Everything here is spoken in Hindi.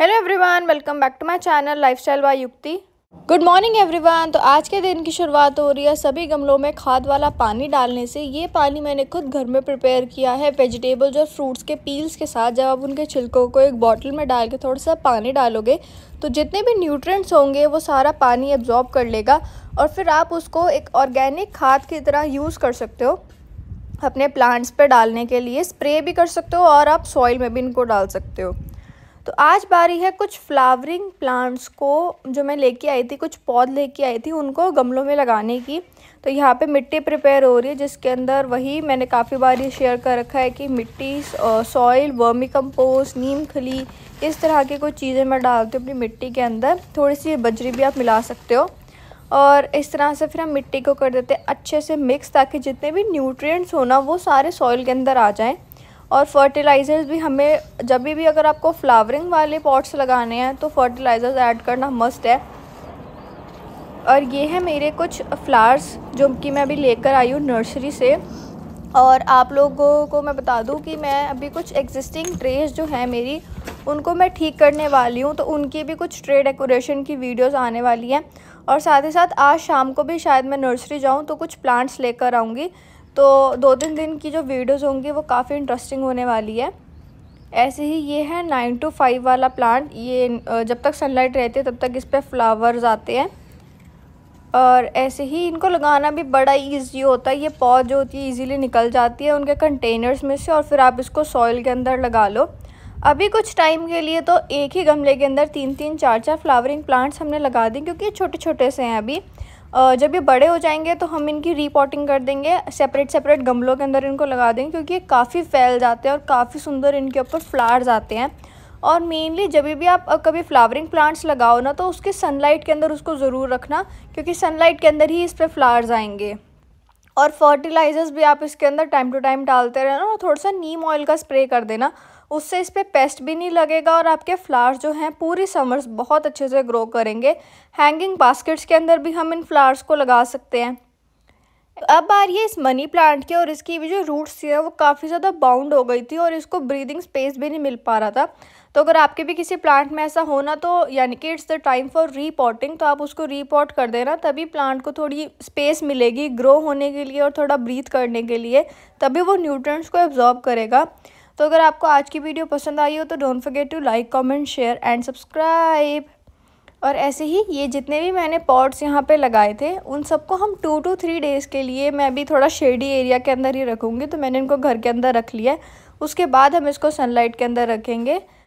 hello everyone welcome back to my channel lifestyle by Yukti good morning everyone तो आज के दिन की शुरुआत हो रही है सभी गमलों में खाद वाला पानी डालने से ये पानी मैंने खुद घर में प्रिपेयर किया है वेजिटेबल्स और फ्रूट्स के पील्स के साथ जब आप उनके छिलकों को एक बॉटल में डाल के थोड़ा सा पानी डालोगे तो जितने भी न्यूट्रेंट्स होंगे वो सारा पानी एब्जॉर्ब कर लेगा और फिर आप उसको एक ऑर्गेनिक खाद की तरह यूज़ कर सकते हो अपने प्लांट्स पर डालने के लिए स्प्रे भी कर सकते हो और आप सॉइल में भी इनको डाल सकते हो तो आज बारी है कुछ फ्लावरिंग प्लांट्स को जो मैं लेके आई थी कुछ पौध लेके आई थी उनको गमलों में लगाने की तो यहाँ पे मिट्टी प्रिपेयर हो रही है जिसके अंदर वही मैंने काफ़ी बार ये शेयर कर रखा है कि मिट्टी सॉइल वर्मी कम्पोस्ट नीम खली इस तरह की कुछ चीज़ें मैं डालती हूँ अपनी मिट्टी के अंदर थोड़ी सी बजरी भी आप मिला सकते हो और इस तरह से फिर हम मिट्टी को कर देते हैं अच्छे से मिक्स ताकि जितने भी न्यूट्रिएंट्स हो ना वो सारे सॉइल के अंदर आ जाएँ और फर्टिलाइज़र्स भी हमें जब भी अगर आपको फ्लावरिंग वाले पॉट्स लगाने हैं तो फर्टिलाइज़र्स ऐड करना मस्ट है और ये है मेरे कुछ फ्लावर्स जो कि मैं अभी लेकर आई हूँ नर्सरी से और आप लोगों को मैं बता दूं कि मैं अभी कुछ एग्जिस्टिंग ट्रेस जो हैं मेरी उनको मैं ठीक करने वाली हूँ तो उनकी भी कुछ ट्रे डेकोरेशन की वीडियोस आने वाली हैं और साथ ही साथ आज शाम को भी शायद मैं नर्सरी जाऊँ तो कुछ प्लांट्स लेकर आऊँगी तो दो तीन दिन की जो वीडियोज़ होंगी वो काफ़ी इंटरेस्टिंग होने वाली है ऐसे ही ये है नाइन टू फाइव वाला प्लांट ये जब तक सनलाइट रहती है तब तक इस पर फ्लावर्स आते हैं और ऐसे ही इनको लगाना भी बड़ा इजी होता है ये पौध जो होती है इजीली निकल जाती है उनके कंटेनर्स में से और फिर आप इसको सॉइल के अंदर लगा लो अभी कुछ टाइम के लिए तो एक ही गमले के अंदर तीन तीन चार चार फ्लावरिंग प्लांट्स हमने लगा दी क्योंकि ये छोटे छोटे से हैं अभी जब ये बड़े हो जाएंगे तो हम इनकी रीपॉटिंग कर देंगे सेपरेट सेपरेट गमलों के अंदर इनको लगा देंगे क्योंकि ये काफ़ी फैल जाते हैं और काफ़ी सुंदर इनके ऊपर फ्लावर्स आते हैं और मेनली जब भी आप कभी फ्लावरिंग प्लांट्स लगाओ ना तो उसके सनलाइट के अंदर उसको ज़रूर रखना क्योंकि सनलाइट के अंदर ही इस पर फ्लावर्स आएंगे और फर्टिलाइज़र्स भी आप इसके अंदर टाइम टू टाइम डालते रहना और थोड़ा सा नीम ऑयल का स्प्रे कर देना उससे इस पर पे पेस्ट भी नहीं लगेगा और आपके फ्लावर्स जो हैं पूरी समर्स बहुत अच्छे से ग्रो करेंगे हैंगिंग बास्केट्स के अंदर भी हम इन फ्लावर्स को लगा सकते हैं अब आ रही है इस मनी प्लांट की और इसकी भी जो रूट्स है वो काफ़ी ज़्यादा बाउंड हो गई थी और इसको ब्रीदिंग स्पेस भी नहीं मिल पा रहा था तो अगर आपके भी किसी प्लांट में ऐसा होना तो यानी कि it's the time for repotting तो आप उसको रीपॉट कर देना तभी प्लांट को थोड़ी स्पेस मिलेगी ग्रो होने के लिए और थोड़ा ब्रीथ करने के लिए तभी वो न्यूट्रंट्स को एब्जॉर्ब करेगा तो अगर आपको आज की वीडियो पसंद आई हो तो don't forget to like comment share and subscribe और ऐसे ही ये जितने भी मैंने पॉट्स यहाँ पे लगाए थे उन सबको हम टू टू थ्री डेज़ के लिए मैं अभी थोड़ा शेडी एरिया के अंदर ही रखूँगी तो मैंने इनको घर के अंदर रख लिया उसके बाद हम इसको सनलाइट के अंदर रखेंगे